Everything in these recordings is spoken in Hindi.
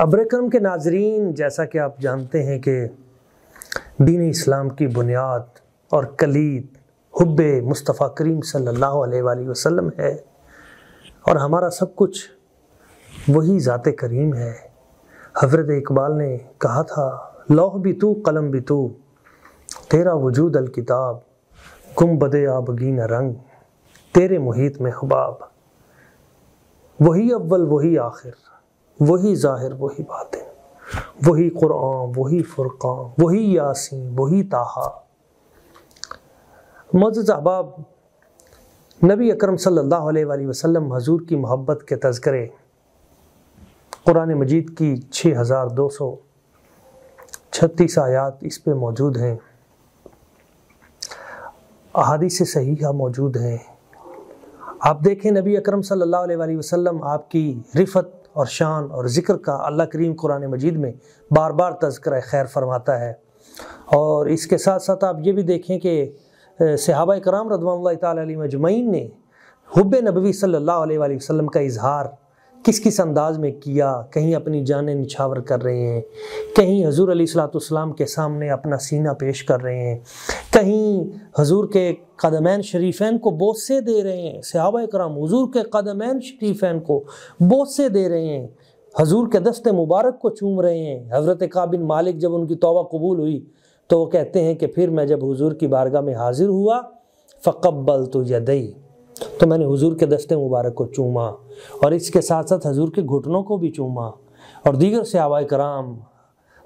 अब्रकरम के नाजरीन जैसा कि आप जानते हैं कि दीन इस्लाम की बुनियाद और कलीद हब मुस्तफ़ा करीम सल्लल्लाहु अलैहि वसल्लम है और हमारा सब कुछ वही ज़ात करीम है हजरत इकबाल ने कहा था लौह भी तू कलम भी तू तेरा वजूद किताब गुम बदे आबगीन रंग तेरे मुहित में हबाब वही अव्वल वही आखिर वही ज़ाहिर वही बात है वही कुरान वही फ़ुरक़ान वही यासीन वही ताहा मजद अहबाब नबी अकरम सल्लल्लाहु अलैहि वसल्लम हजूर की मोहब्बत के तस्करे कुरान मजीद की 6236 आयात इस पे मौजूद हैं अहादीस सही मौजूद हैं आप देखें नबी अकरम सल्लल्लाहु अलैहि वसल्लम आपकी रिफत और शान और ज़िक्र का अल्लाह करीम कुरान मजीद में बार बार तस्करा खैर फरमाता है और इसके साथ साथ आप ये भी देखें कि सहाबा कराम रदवान तली ने हब नबी सल्ला वसम का इजहार किस किस अंदाज में किया कहीं अपनी जान निछावर कर रहे हैं कहीं हजूर अली सलाम के सामने अपना सीना पेश कर रहे हैं कहीं हजूर के कदमैन शरीफैन को बोसे दे रहे हैं सहाब कराम हजूर के कदमैन शरीफैन को बोसे दे रहे हैं हजूर के दस्त मुबारक को चूम रहे हैं हज़रत काबिन मालिक जब उनकी तोबा कबूल हुई तो वो कहते हैं कि फिर मैं जब हुजूर की बारगाह में हाजिर हुआ फकब्बल तो यदई तो मैंने हजूर के दस्ते मुबारक को चूमा और इसके साथ साथ हजूर के घुटनों को भी चूमा और दीगर सहाबा कराम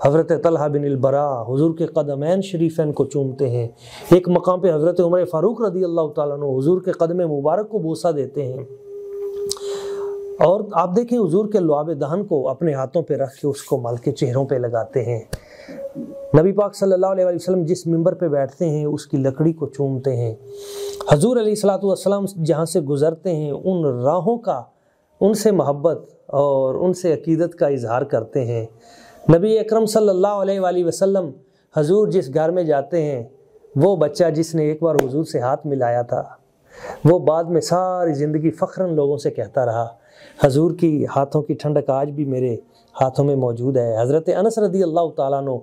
हज़रत तलहा बिन अलबरा हज़ूर के कदम शरीफन को चूमते हैं एक मकाम पे हज़रत उमर फ़ारूक रदी अल्लाह तज़ूर के कदम मुबारक को बोसा देते हैं और आप देखें हजूर के लुआब दहन को अपने हाथों पे रख के उसको मल के चेहरों पे लगाते हैं नबी पाक सल्लल्लाहु अलैहि वसल्लम जिस मिंबर पे बैठते हैं उसकी लकड़ी को चूमते हैं हजूर सलाम जहाँ से गुज़रते हैं उन राहों का उनसे मोहब्बत और उनसे अकीदत का इजहार करते हैं नबी अकरम सल्लल्लाहु अलैहि वसल्लम हजूर जिस घर में जाते हैं वो बच्चा जिसने एक बार हजूर से हाथ मिलाया था वो बाद में सारी ज़िंदगी फ़खरन लोगों से कहता रहा हजूर की हाथों की ठंडक आज भी मेरे हाथों में मौजूद है हज़रत अनस रदी अल्लाह तु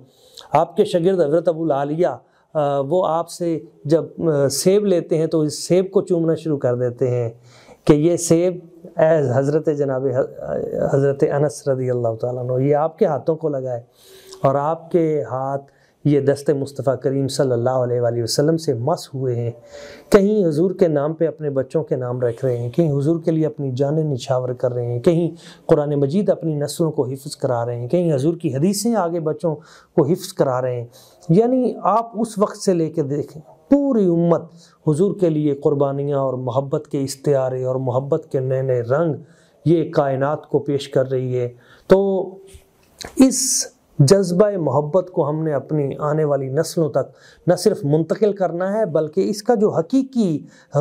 आपके शगिरद हज़रत अबूल आलिया वो आपसे जब सेब लेते हैं तो इस सेब को चूमना शुरू कर देते हैं कि ये सेब एज हज़रत जनाब हज़रत अनस रदी अल्लाह तु ये आपके हाथों को लगाए और आपके हाथ ये दस्त मुस्तफ़ा करीम सल्लल्लाहु अलैहि वसल्लम से मस हुए हैं कहीं हुजूर के नाम पे अपने बच्चों के नाम रख रहे हैं कहीं हुजूर के लिए अपनी जान निछावर कर रहे हैं कहीं कुरान मजीद अपनी नस्लों को हिफ्ज़ करा रहे हैं कहीं हुजूर की हदीसें आगे बच्चों को हिफ्ज़ करा रहे हैं यानी आप उस वक्त से कर देखें पूरी उम्मत हुजूर के लिए कुर्बानियाँ और मोहब्बत के इश्तारे और मोहब्बत के नए नए रंग ये कायनात को पेश कर रही है तो इस जज्बा मोहब्बत को हमने अपनी आने वाली नस्लों तक न सिर्फ मुंतकिल करना है बल्कि इसका जो हकीकी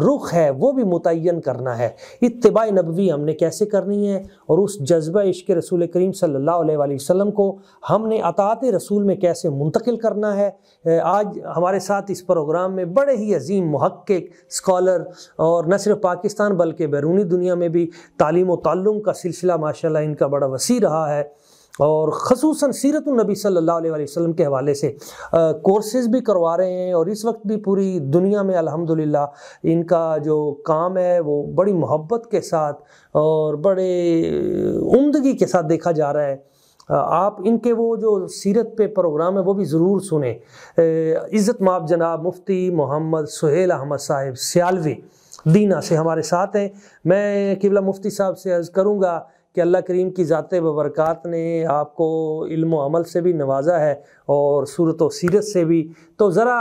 रुख है वो भी मुतन करना है इतबा नबवी हमने कैसे करनी है और उस जज्बा इश्क रसूल करीम सल्ला वसम को हमने अतात रसूल में कैसे मुंतकिल करना है आज हमारे साथ इस प्रोग्राम में बड़े ही अजीम महक् स्कॉलर और न सिर्फ पाकिस्तान बल्कि बैरूनी दुनिया में भी तालीम तल्लुम का सिलसिला माशा इनका बड़ा वसी रहा है और खसूस सीरतुलनबी सल्ला वसम के हवाले से कोर्सेज़ भी करवा रहे हैं और इस वक्त भी पूरी दुनिया में अलहमदिल्ला इनका जो काम है वो बड़ी मोहब्बत के साथ और बड़े उमदगी के साथ देखा जा रहा है आप इनके वो जो सीरत पे प्रोग्राम है वो भी ज़रूर सुने इज़्ज़त माप जनाब मुफ्ती मोहम्मद सुहेल अहमद साहिब सियालवी दीना से हमारे साथ हैं मैं किबला मुफ्ती साहब से अर्ज़ करूँगा कि अल्लाह करीम की ज़ात बबरक़ात ने आपको इल्म अमल से भी नवाजा है और सूरत व सीरत से भी तो ज़रा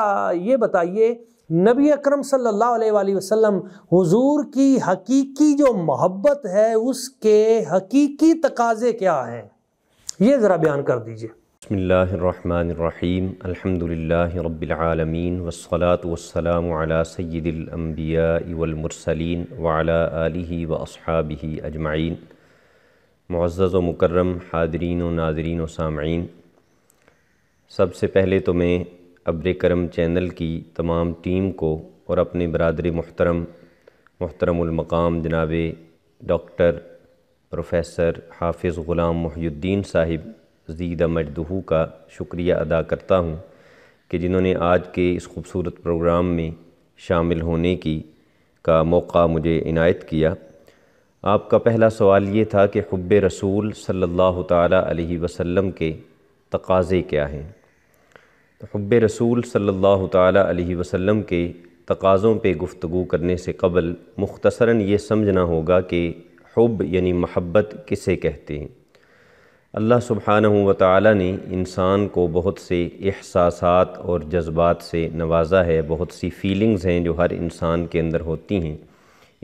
ये बताइए नबी अकरम सल्लल्लाहु अलैहि वसल्लम हुजूर की हकीकी जो मोहब्बत है उसके हकीकी तकाजे क्या हैं ये ज़रा बयान कर दीजिए बसमीम अलहमदिल्लाबीआलमीन वसलात वसलाम सैदम्बिया वलमरसलिन वाली व असहाबी अजमाइन मुआज़ व मुकर्रम हादरीन व नाजरीन व सामीन सबसे पहले तो मैं अब्र करम चैनल की तमाम टीम को और अपने बरदर मोहतरम मोहतरमक़ाम जनाब डॉक्टर प्रोफेसर हाफिज़ ग़ुलाम मुहुद्दीन साहिब जीदा मजदहू का शुक्रिया अदा करता हूँ कि जिन्होंने आज के इस खूबसूरत प्रोग्राम में शामिल होने की का मौका मुझे इनायत किया आपका पहला सवाल ये था कि हब रसूल सल्लल्लाहु अलैहि वसल्लम के तकाज़े क्या हैं तो हब रसूल सल्लल्लाहु अलैहि वसल्लम के तकाज़ों पे गुफ्तु करने से कबल मुख्तसरा ये समझना होगा कि हब यानी महब्बत किसे कहते हैं अल्लाह सुबहान व ताली ने इंसान को बहुत से एहसास और जज्बात से नवाजा है बहुत सी फीलिंग्स हैं जो हर इंसान के अंदर होती हैं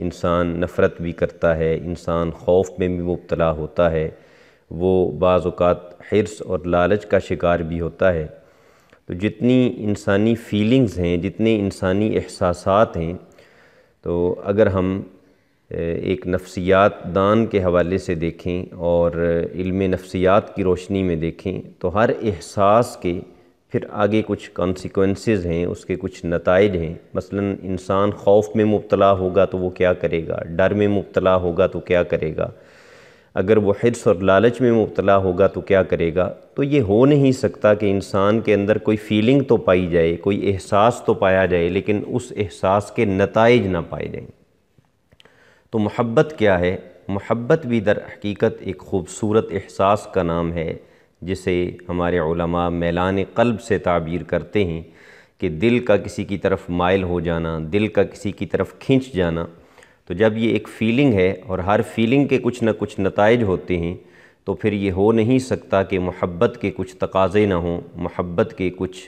इंसान नफ़रत भी करता है इंसान खौफ में भी मुबतला होता है वो बाज़ात हिरस और लालच का शिकार भी होता है तो जितनी इंसानी फीलिंग्स हैं जितने इंसानी एहसास हैं तो अगर हम एक नफसियात दान के हवाले से देखें और इल्म नफसियात की रोशनी में देखें तो हर एहसास के फिर आगे कुछ कॉन्सिक्वेंसेस हैं उसके कुछ नतज हैं मसलन इंसान खौफ में मुबतला होगा तो वो क्या करेगा डर में मुबतला होगा तो क्या करेगा अगर वो हिरस और लालच में मुबतला होगा तो क्या करेगा तो ये हो नहीं सकता कि इंसान के अंदर कोई फीलिंग तो पाई जाए कोई एहसास तो पाया जाए लेकिन उस एहसास के नतज ना पाए जाए तो महब्बत क्या है महब्बत भी दर हकीकत एक खूबसूरत एहसास का नाम है जिसे हमारे मैलान कल्ब से ताबीर करते हैं कि दिल का किसी की तरफ मायल हो जाना दिल का किसी की तरफ खींच जाना तो जब ये एक फ़ीलिंग है और हर फीलिंग के कुछ ना कुछ नतज होते हैं तो फिर ये हो नहीं सकता कि मोहब्बत के कुछ तकाज़े ना हों मोहब्बत के कुछ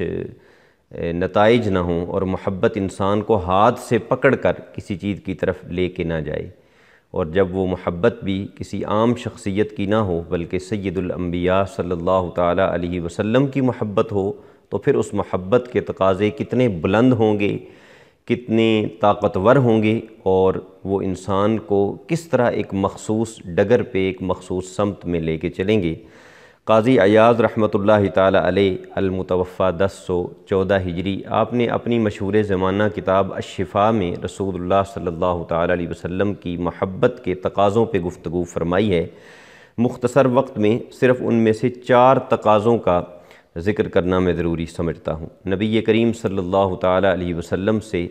नतज ना हों और मोहब्बत इंसान को हाथ से पकड़ कर किसी चीज़ की तरफ ले के ना जाए और जब वो मोहब्बत भी किसी आम शख्सियत की ना हो बल्कि सैदुलम्बिया सल्ला अलैहि वसल्लम की मोहब्बत हो तो फिर उस मोहब्बत के तकाज़े कितने बुलंद होंगे कितने ताकतवर होंगे और वो इंसान को किस तरह एक मखसूस डगर पे एक मखसूस समत में लेके चलेंगे काजी अयाज़ रहमत तमतवफ़ा दस सौ चौदह हिजरी आपने अपनी मशहूर ज़माना किताब अशफ़ा में रसूल सल्ह अलैहि की महब्बत के तकाज़ों पर गुफ्तु फरमाई है मुख्तसर वक्त में सिर्फ़ उनमें से चार तकाज़ों का ज़िक्र करना मैं ज़रूरी समझता हूँ नबी करीम सल्ला अलैहि से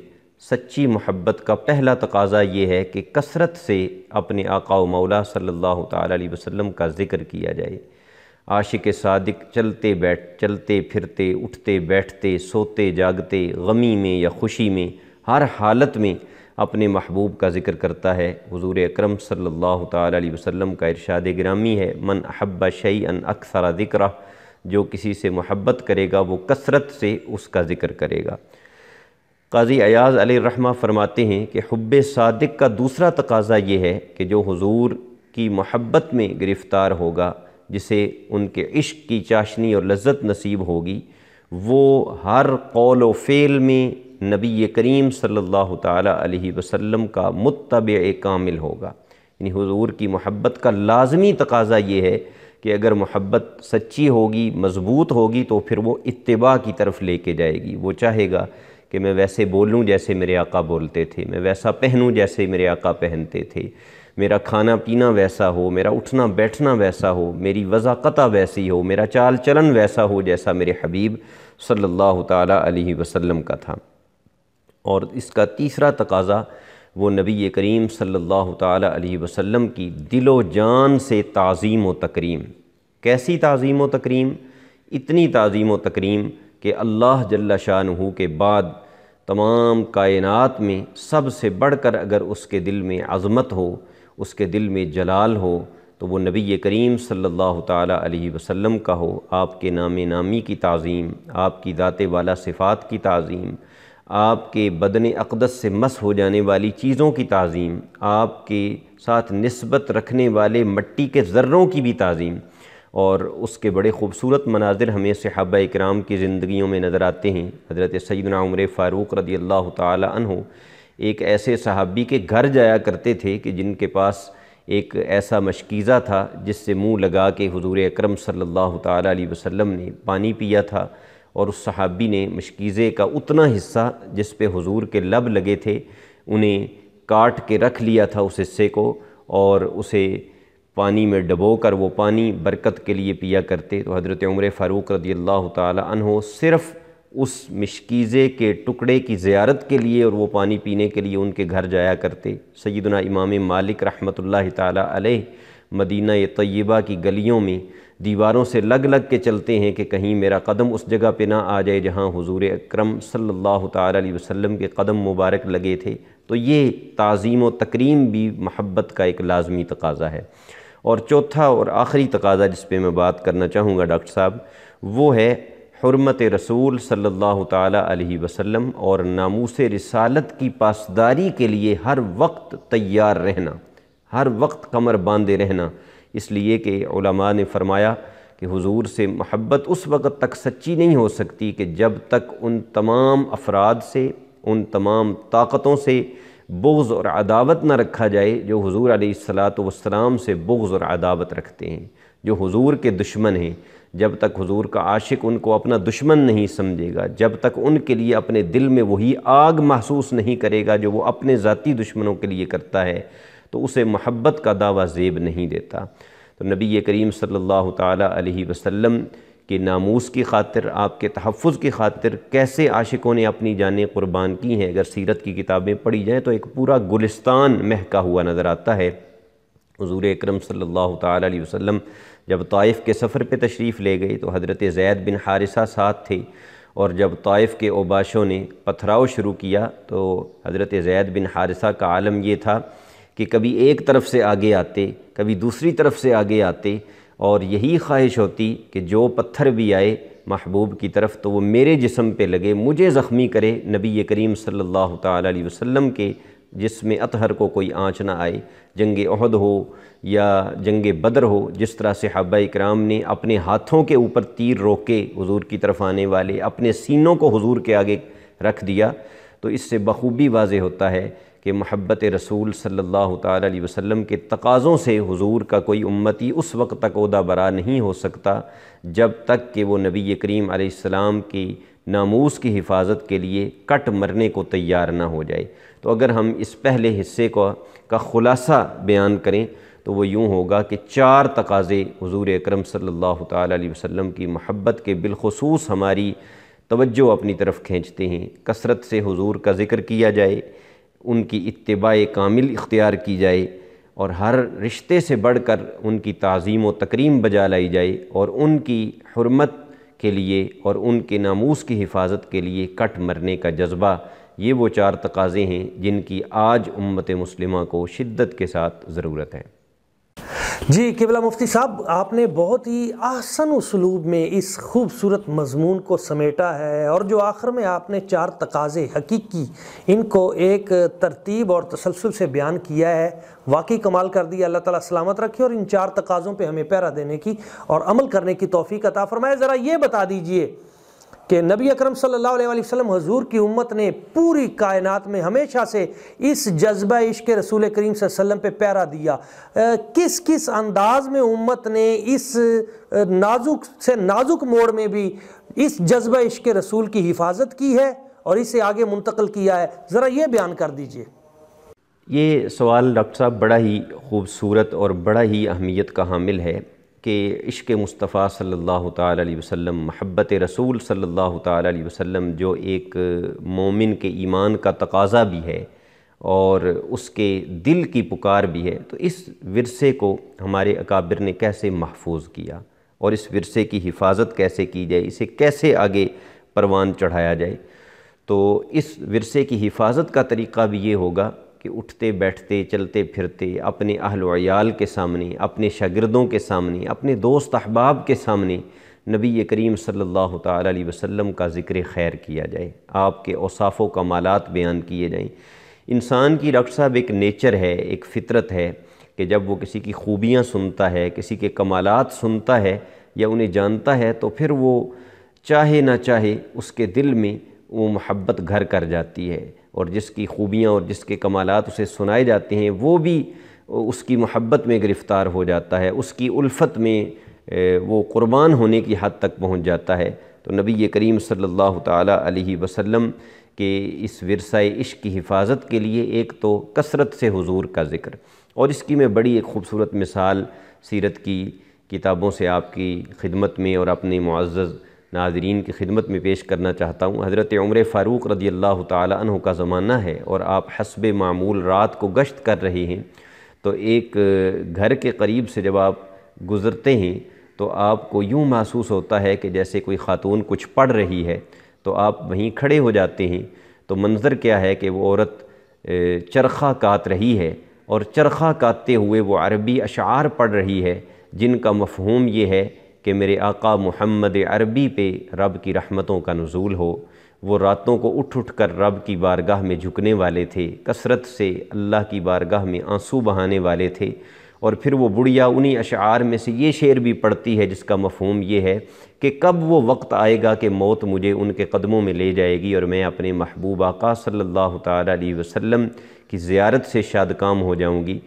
सच्ची महब्बत का पहला तकाज़ा ये है कि कसरत से अपने आका मौला सल्ला अलैहि का ज़िक्र किया जाए आशिक सादिक चलते बैठ चलते फिरते उठते बैठते सोते जागते गमी में या खुशी में हर हालत में अपने महबूब का ज़िक्र करता है हजूर अक्रम सल्ला वसम का इरशाद ग्रामी है मन अहब्बा शई अन अक्सर ज़िक्र जो किसी से मोहब्बत करेगा वो कसरत से उसका ज़िक्र करेगा काजी अयाज़ रहमा फरमाते हैं कि हब सादिक का दूसरा तकाजा ये है कि जो हजूर की मोहब्बत में गिरफ़्तार होगा जिसे उनके इश्क की चाशनी और लज्जत नसीब होगी वो हर कौल व फेल में नबी करीम सल्लल्लाहु अलैहि वसल्लम का मुतब कामिल होगा यानी हुजूर की मोहब्बत का लाजमी तकाजा ये है कि अगर मोहब्बत सच्ची होगी मज़बूत होगी तो फिर वो इत्तबा की तरफ लेके जाएगी वो चाहेगा कि मैं वैसे बोलूँ जैसे मेरे आका बोलते थे मैं वैसा पहनूँ जैसे मेरे आका पहनते थे मेरा खाना पीना वैसा हो मेरा उठना बैठना वैसा हो मेरी वज़ाक़ा वैसी हो मेरा चाल चलन वैसा हो जैसा मेरे हबीब सल्लल्लाहु ताला अलैहि वसल्लम का था और इसका तीसरा तकाज़ा वो नबी करीम सल्लल्लाहु ताला अलैहि वसल्लम की दिलो जान से ताज़ीम व तकरीम कैसी ताज़ीम व तकरीम इतनी ताज़ीम व तकरीम कि अल्लाह जल्ला शाह के बाद तमाम कायनात में सबसे बढ़कर अगर उसके दिल में अज़मत हो उसके दिल में जलाल हो तो वो नबी करीम सल्लल्लाहु अलैहि वसल्लम का हो आपके नाम नामी की तज़ीम आपकी दाते वाला सिफ़ात की तज़ीम आपके बदन अकदस से मस हो जाने वाली चीज़ों की तज़ीम आपके साथ नस्बत रखने वाले मट्टी के ज़र्रों की भी तज़ीम और उसके बड़े खूबसूरत मनाजिर हमें सहाबा इक्राम की ज़िंदगियों में नज़र आते हैं हज़रत सैदना उमर फ़ारूक रदी अल्लाह तहों एक ऐसे सहाबी के घर जाया करते थे कि जिनके पास एक ऐसा मशकीज़ा था जिससे मुंह लगा के हुजूर अकरम सल्लल्लाहु अलैहि वसल्लम ने पानी पिया था और उस सहाबी ने मशकीज़े का उतना हिस्सा जिस पे हुजूर के लब लगे थे उन्हें काट के रख लिया था उस हिस्से को और उसे पानी में डबो कर वो पानी बरकत के लिए पिया करते तो हज़रत उम्र फ़ारूक रदी अल्लाह तहों सिर्फ़ उस मशकीज़े के टुकड़े की ज़्यारत के लिए और वो पानी पीने के लिए उनके घर जाया करते सईदना इमाम मालिक रहमत ला मदीना तय्यबा की गलियों में दीवारों से लग लग के चलते हैं कि कहीं मेरा कदम उस जगह पे ना आ जाए जहाँ हुजूर अकरम सल्लल्लाहु अलैहि वसल्लम के कदम मुबारक लगे थे तो ये ताज़ीम व तकरीम भी महब्बत का एक लाजमी तकाज़ा है और चौथा और आखिरी तकाज़ा जिस पर मैं बात करना चाहूँगा डॉक्टर साहब वो है हरमत रसूल सल्लल्लाहु अलैहि वसल्लम और नामूस रसालत की पासदारी के लिए हर वक्त तैयार रहना हर वक्त कमर बांधे रहना इसलिए कि ने फरमाया कि हुजूर से महब्बत उस वक़्त तक सच्ची नहीं हो सकती कि जब तक उन तमाम अफराद से उन तमाम ताकतों से बुग्ज़ और अदावत न रखा जाए जो हुजूर सलात वसलाम से बुग्ज़ और अदावत रखते हैं जो हुजूर के दुश्मन हैं जब तक हुजूर का आशिक उनको अपना दुश्मन नहीं समझेगा जब तक उनके लिए अपने दिल में वही आग महसूस नहीं करेगा जो वो अपने ज़ाती दुश्मनों के लिए करता है तो उसे मोहब्बत का दावा जेब नहीं देता तो नबी करीम सल्लल्लाहु अलैहि वसल्लम के नामूस की खातिर आपके तहफ़ की खातिर कैसे आशिकों ने अपनी जानें कुर्बान की हैं अगर सीरत की किताबें पढ़ी जाएँ तो एक पूरा गुलिस्तान महका हुआ नज़र आता है हजूर अक्रम सल्ला वसम जब तइफ़ के सफ़र पर तशरीफ़ ले गए तो हज़रत जैद बिन हारिसा साथ थे और जब तइफ़ के ओबाशों ने पथराव शुरू किया तो हज़रत जैद बिन हारिसा का आलम यह था कि कभी एक तरफ से आगे आते कभी दूसरी तरफ से आगे आते और यही ख्वाहिश होती कि जो पत्थर भी आए महबूब की तरफ तो वो मेरे जिसम पे लगे मुझे ज़ख्मी करे नबी करीम सल्लल्लाहु अलैहि वसल्लम के जिसमें अतहर को कोई आँच ना आए जंग अहद हो या जंग बदर हो जिस तरह से हब्बा कराम ने अपने हाथों के ऊपर तीर रोके हुजूर की तरफ आने वाले अपने सीनों को हुजूर के आगे रख दिया तो इससे बखूबी वाज होता है कि महब्बत रसूल सल्ला अलैहि के तकाज़ों से हुजूर का कोई उम्मती उस वक्त तक उदा बरा नहीं हो सकता जब तक कि वो नबी करीम आसमाम की नामूस की हिफाजत के लिए कट मरने को तैयार ना हो जाए तो अगर हम इस पहले हिस्से को का ख़ुलासा बयान करें तो वो यूँ होगा कि चार तकाज़े हजूर अक्रम सल्ला अलैहि की महब्बत के बिलखसूस हमारी तवज्जो अपनी तरफ खींचते हैं कसरत से हज़ूर का ज़िक्र किया जाए उनकी इतबा कामिल इख्तियार की जाए और हर रिश्ते से बढ़कर उनकी तज़ीम व तकरीम बजा लाई जाए और उनकी हरमत के लिए और उनके नामूस की हिफाजत के लिए कट मरने का जज्बा ये वो चार तकाज़े हैं जिनकी आज उम्मत मुस्लिमा को शिद्दत के साथ ज़रूरत है जी किबला मुफ्ती साहब आपने बहुत ही आसन उसलूब में इस खूबसूरत मजमून को समेटा है और जो आखिर में आपने चार तकाजे हकीकी इनको एक तरतीब और तसलसल से बयान किया है वाकई कमाल कर दिया अल्लाह ताला सलामत रखे और इन चार तकाज़ों पे हमें पैरा देने की और अमल करने की तोफ़ी अता फरमाए ज़रा ये बता दीजिए कि नबी अकरम सल्लल्लाहु अलैहि वसल्लम हजूर की उम्मत ने पूरी कायनात में हमेशा से इस जज्बा इश्क रसूल करीम वसल्लम पे प्यारा दिया किस किस अंदाज में उम्मत ने इस नाजुक से नाजुक मोड़ में भी इस जज्बा इश्क रसूल की हिफाजत की है और इसे आगे मुंतकल किया है ज़रा ये बयान कर दीजिए ये सवाल डॉक्टर साहब बड़ा ही खूबसूरत और बड़ा ही अहमियत का हामिल है कि इश्क मुस्तफ़ा सल्लल्लाहु अलैहि वसल्लम महब्बत रसूल सल्लल्लाहु अलैहि वसल्लम जो एक मोमिन के ईमान का तकाजा भी है और उसके दिल की पुकार भी है तो इस विरसे को हमारे अकाबिर ने कैसे महफूज किया और इस विरसे की हिफाजत कैसे की जाए इसे कैसे आगे परवान चढ़ाया जाए तो इस विरसे की हिफाजत का तरीका भी ये होगा कि उठते बैठते चलते फिरते अपने अहलोयाल के सामने अपने शागिर्दों के सामने अपने दोस्त अहबाब के सामने नबी करीम सल्लल्लाहु अलैहि वसल्लम का ज़िक्र खैर किया जाए आपके औसाफ़ों का मालात बयान किए जाएँ इंसान की डॉक्टर साहब एक नेचर है एक फितरत है कि जब वो किसी की खूबियाँ सुनता है किसी के कमालात सुनता है या उन्हें जानता है तो फिर वो चाहे ना चाहे उसके दिल में वो मोहब्बत घर कर जाती है और जिसकी खूबियाँ और जिसके कमालत उसे सुनाए जाते हैं वो भी उसकी मोहब्बत में गिरफ़्तार हो जाता है उसकी उल्फत में वो क़ुरबान होने की हद तक पहुँच जाता है तो नबी करीम सल्लल्लाहु अलैहि वसल्लम के इस वरसा इश्क की हिफाजत के लिए एक तो कसरत से हुजूर का ज़िक्र और इसकी मैं बड़ी एक खूबसूरत मिसाल सीरत की किताबों से आपकी खिदमत में और अपने मुआज़ नाजरीन की खिदमत में पेश करना चाहता हूँ हज़रत उम्र फ़ारूक रदी अल्लाह तह का ज़माना है और आप हसब मामूल रात को गश्त कर रहे हैं तो एक घर के करीब से जब आप गुज़रते हैं तो आपको यूँ महसूस होता है कि जैसे कोई ख़ातून कुछ पढ़ रही है तो आप वहीं खड़े हो जाते हैं तो मंज़र क्या है कि वो औरत चरखा काट रही है और चरखा काटते हुए वो अरबी अशार पढ़ रही है जिनका मफहूम ये है कि मेरे आका मोहम्मद अरबी पे रब की रहमतों का नज़ूल हो वो रातों को उठ उठ कर रब की बारगाह में झुकने वाले थे कसरत से अल्लाह की बारगाह में आंसू बहाने वाले थे और फिर वो बुढ़िया उन्हीं अशार में से ये शेर भी पढ़ती है जिसका मफहम ये है कि कब वो वक्त आएगा कि मौत मुझे उनके कदमों में ले जाएगी और मैं अपने महबूब आका सल्लल्लाहु अलैहि वसल्लम की ज़ियारत से शादकाम हो जाऊंगी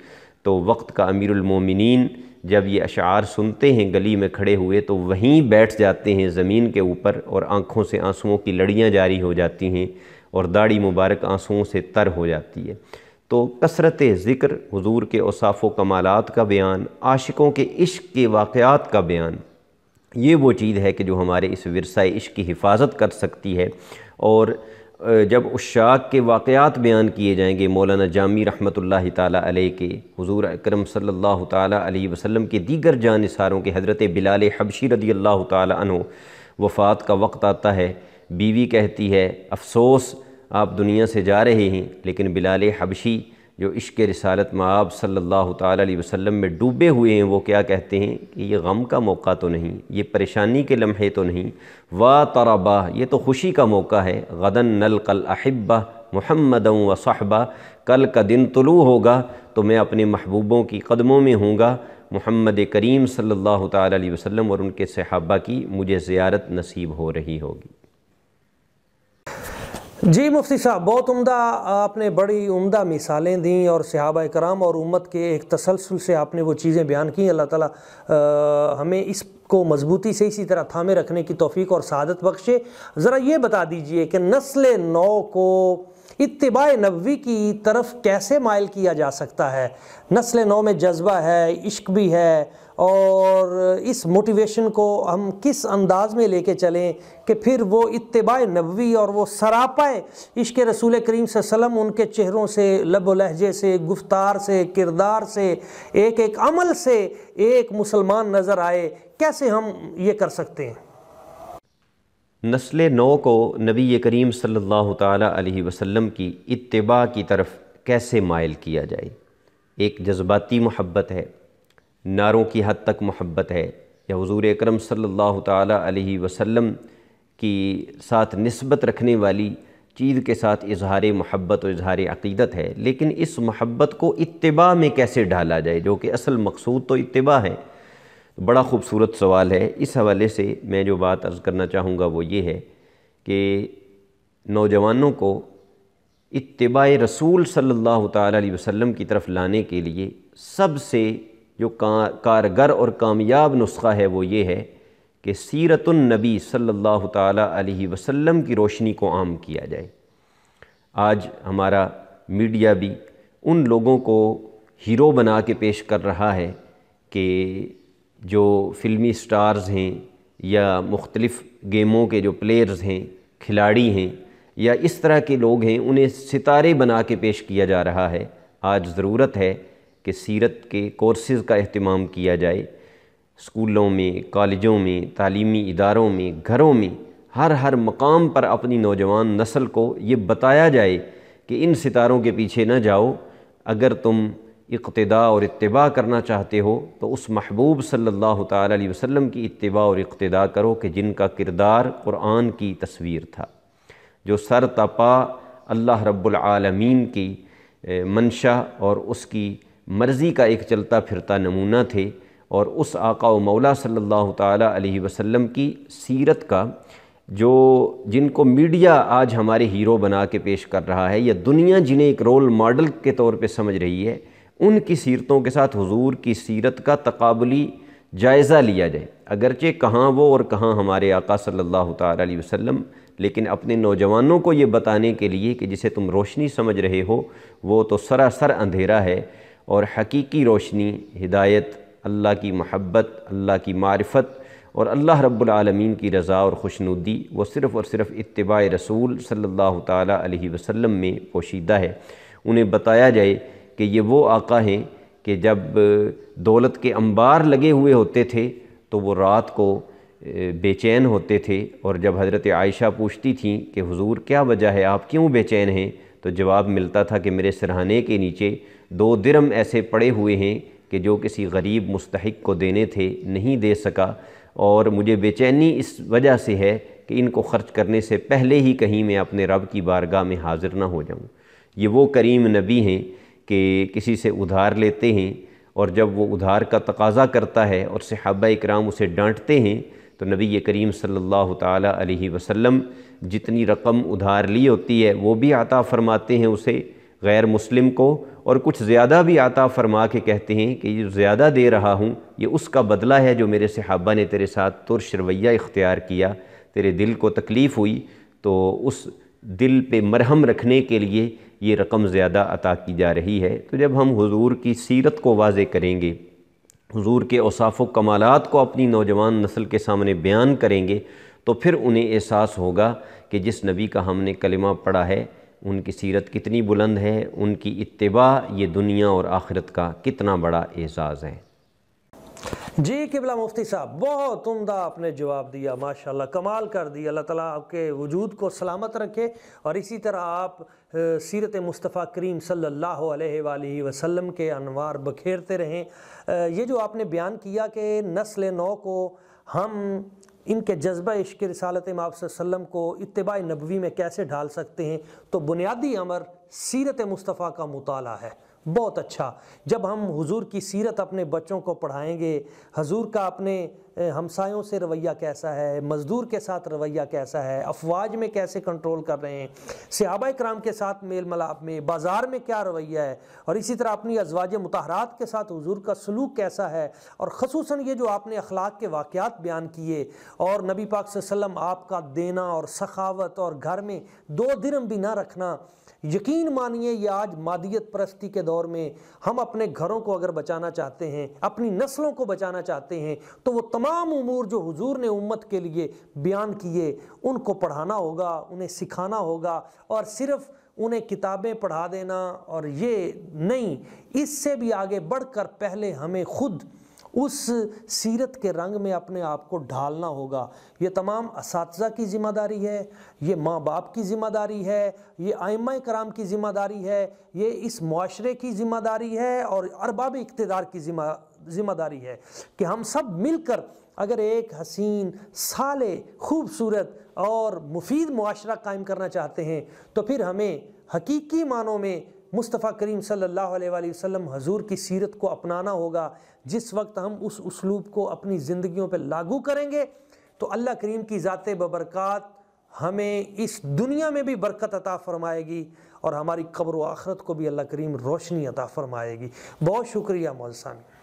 तो वक्त का अमीरमिन जब ये अशार सुनते हैं गली में खड़े हुए तो वहीं बैठ जाते हैं ज़मीन के ऊपर और आँखों से आंसुओं की लड़ियाँ जारी हो जाती हैं और दाढ़ी मुबारक आंसुओं से तर हो जाती है तो कसरत ज़िक्र हजूर के उसाफ़ कमालत का बयान आशिकों के इश्क के वाक़ात का बयान ये वो चीज़ है कि जो हमारे इस वरसा इश्क की हिफाजत कर सकती है और जब उशाक के वाक़ात बयान किए जाएंगे मौलाना जामी रहमत ला के हजूर अक्रम सल्ला वसम के दीगर जानसारों के हज़रत बिलाल हबशी रदी अल्लाह तु वफ़ात का वक्त आता है बीवी कहती है अफ़सोस आप दुनिया से जा रहे हैं लेकिन बिलाल हबशी जो इश्क रसालत माब सल्लल्लाहु अलैहि वसल्लम में डूबे हुए हैं वो क्या कहते हैं कि ये गम का मौका तो नहीं ये परेशानी के लम्हे तो नहीं वाह तराबा ये तो खुशी का मौका है गदन नल कल अहिबा महमद व साहबा कल का दिन तुलू होगा तो मैं अपने महबूबों की कदमों में हूँगा मोहम्मद करीम सल्ला तसलम और उनके सहाबा की मुझे ज्यारत नसीब हो रही होगी जी मुफ्ती साहब बहुत उम्दा आपने बड़ी उम्दा मिसालें दी और सहाबा कराम और उम्मत के एक तसलसल से आपने वो चीज़ें बयान की अल्लाह ताला आ, हमें इसको मजबूती से इसी तरह थामे रखने की तोफ़ी और सादत बख्शे ज़रा ये बता दीजिए कि नस्ल नौ को इतबा नबी की तरफ कैसे मायल किया जा सकता है नस्ल नौ में जज्बा है इश्क भी है और इस मोटिवेशन को हम किस अंदाज में लेके चलें कि फिर वो इतबा नबवी और वो सरापाए इश्क रसूल करीम वसम उनके चेहरों से लब लहजे से गुफ्तार से किरदार से एक एक अमल से एक मुसलमान नज़र आए कैसे हम ये कर सकते हैं नस्ल नौ को नबी करीम सल्लल्लाहु अलैहि वसल्लम की इतबा की तरफ कैसे मायल किया जाए एक जज्बाती मोहब्बत है नारों की हद तक मोहब्बत है या हजूर अक्रम सल्लल्लाहु अलैहि वसल्लम की साथ नस्बत रखने वाली चीज़ के साथ इजहार मोहब्बत और इजहार अक़ीदत है लेकिन इस मोहब्बत को इतबा में कैसे ढाला जाए जो कि असल मकसूद तो इतबा है तो बड़ा खूबसूरत सवाल है इस हवाले से मैं जो बात अर्ज़ करना चाहूँगा वो ये है कि नौजवानों को इतबा रसूल सल्लल्लाहु अलैहि वसल्लम की तरफ लाने के लिए सबसे जो का, कारगर और कामयाब नुस्खा है वो ये है कि सीरतुलनबी सल्लल्लाहु अलैहि वसल्लम की रोशनी को आम किया जाए आज हमारा मीडिया भी उन लोगों को हीरो बना के पेश कर रहा है कि जो फिल्मी स्टार्स हैं या मुख्तलिफ़ गेमों के जो प्लेयर्स हैं खिलाड़ी हैं या इस तरह के लोग हैं उन्हें सितारे बना के पेश किया जा रहा है आज ज़रूरत है कि सीरत के कोर्सेज़ का अहतमाम किया जाए स्कूलों में कॉलेजों में तालीमी इदारों में घरों में हर हर मकाम पर अपनी नौजवान नस्ल को ये बताया जाए कि इन सितारों के पीछे न जाओ अगर तुम इकतदा और इतबा करना चाहते हो तो उस महबूब सल्लल्लाहु अलैहि वसल्लम की इतबा और इकतदा करो कि जिनका किरदार क़ुरान की तस्वीर था जो सर तपा अल्लाह रब्बुल आलमीन की मंशा और उसकी मर्ज़ी का एक चलता फिरता नमूना थे और उस आका व मौला सल्लल्लाहु अलैहि वसल्लम की सीरत का जो जिनको मीडिया आज हमारे हीरो बना के पेश कर रहा है या दुनिया जिन्हें एक रोल मॉडल के तौर पे समझ रही है उनकी सीरतों के साथ हुजूर की सीरत का तकबली जायज़ा लिया जाए अगरचे कहाँ वो और कहाँ हमारे आका सल्लल्लाहु अलैहि वसल्लम लेकिन अपने नौजवानों को ये बताने के लिए कि जिसे तुम रोशनी समझ रहे हो वो तो सरासर अंधेरा है और हकीकी रोशनी हिदायत अल्लाह की महब्बत अल्लाह की मारफत और अल्लाह रब्बुल आलमीन की रज़ा और खुशनुदी वो सिर्फ़ और सिर्फ़ इतबा रसूल सल्लल्लाहु अलैहि वसल्लम में पोशीदा है उन्हें बताया जाए कि ये वो आका हैं कि जब दौलत के अंबार लगे हुए होते थे तो वो रात को बेचैन होते थे और जब हज़रत आयशा पूछती थी कि हुजूर क्या वजह है आप क्यों बेचैन हैं तो जवाब मिलता था कि मेरे सरहाने के नीचे दो दिरम ऐसे पड़े हुए हैं कि जो किसी गरीब मुस्तक को देने थे नहीं दे सका और मुझे बेचैनी इस वजह से है कि इनको ख़र्च करने से पहले ही कहीं मैं अपने रब की बारगाह में हाज़िर ना हो जाऊँ ये वो करीम नबी हैं कि किसी से उधार लेते हैं और जब वो उधार का तकाजा करता है और सहाबा इकराम उसे डांटते हैं तो नबी करीम सल्लल्लाहु अलैहि वसल्लम जितनी रकम उधार ली होती है वो भी आता फरमाते हैं उसे गैर मुस्लिम को और कुछ ज़्यादा भी आता फरमा के कहते हैं कि ये ज़्यादा दे रहा हूँ ये उसका बदला है जो मेरे सहाबा ने तेरे साथ तुरश रवैया इख्तियार किया तेरे दिल को तकलीफ़ हुई तो उस दिल पे मरहम रखने के लिए ये रकम ज़्यादा अता की जा रही है तो जब हम हुजूर की सीरत को वाज करेंगे हुजूर के असाफ़ कमालत को अपनी नौजवान नस्ल के सामने बयान करेंगे तो फिर उन्हें एहसास होगा कि जिस नबी का हमने कलिमा पढ़ा है उनकी सीरत कितनी बुलंद है उनकी इतबा ये दुनिया और आखिरत का कितना बड़ा एजाज़ है जी किबला मुफ्ती साहब बहुत उमदा आपने जवाब दिया माशाल्लाह कमाल कर दिया अल्लाह ताला आपके वजूद को सलामत रखे और इसी तरह आप सीरत मुस्तफ़ा करीम सल्लल्लाहु अलैहि वसल्लम के अनवार बखेरते रहें ये जो आपने बयान किया कि नस्ल नौ को हम इनके जज्बा इश्क रसालत इमाम वसम को इतबा नबवी में कैसे ढाल सकते हैं तो बुनियादी अमर सीरत मुस्तफ़ा का मताल है बहुत अच्छा जब हम हुजूर की सीरत अपने बच्चों को पढ़ाएंगे हजूर का अपने हमसायों से रवैया कैसा है मज़दूर के साथ रवैया कैसा है अफवाज में कैसे कंट्रोल कर रहे हैं सहाबा कराम के साथ मेल मलाप में बाज़ार में क्या रवैया है और इसी तरह अपनी अजवाज मतहरात के साथ हुजूर का सलूक कैसा है और खसूस ये जो आपने अखलाक के वाक़ात बयान किए और नबी पाक वसम आपका देना और सखावत और घर में दो दिन भी ना रखना यकीन मानिए ये आज मादियत परस्ती के दौर में हम अपने घरों को अगर बचाना चाहते हैं अपनी नस्लों को बचाना चाहते हैं तो वो तमाम उमूर जो हुजूर ने उम्मत के लिए बयान किए उनको पढ़ाना होगा उन्हें सिखाना होगा और सिर्फ़ उन्हें किताबें पढ़ा देना और ये नहीं इससे भी आगे बढ़कर पहले हमें खुद उस सीरत के रंग में अपने आप को ढालना होगा ये तमाम इस की ज़िम्मेदारी है ये माँ बाप की ज़िम्मेदारी है ये आयमा कराम की ज़िम्मेदारी है ये इस माशरे की ज़िम्मेदारी है और अरबाब इकतदार की ज़िम्मेदारी है कि हम सब मिलकर अगर एक हसीन साले खूबसूरत और मुफीद माशरा कायम करना चाहते हैं तो फिर हमें हकीकी मानों में मुस्तफ़ा करीम सल्लल्लाहु अलैहि वसल्लम हजूर की सीरत को अपनाना होगा जिस वक्त हम उस उसलूब को अपनी ज़िंदगियों पर लागू करेंगे तो अल्लाह करीम की ज़ात बबरकत हमें इस दुनिया में भी बरकत अता फ़रमाएगी और हमारी कब्र आखरत को भी अल्लाह करीम रोशनी अता फ़रमाएगी बहुत शुक्रिया मौलसानी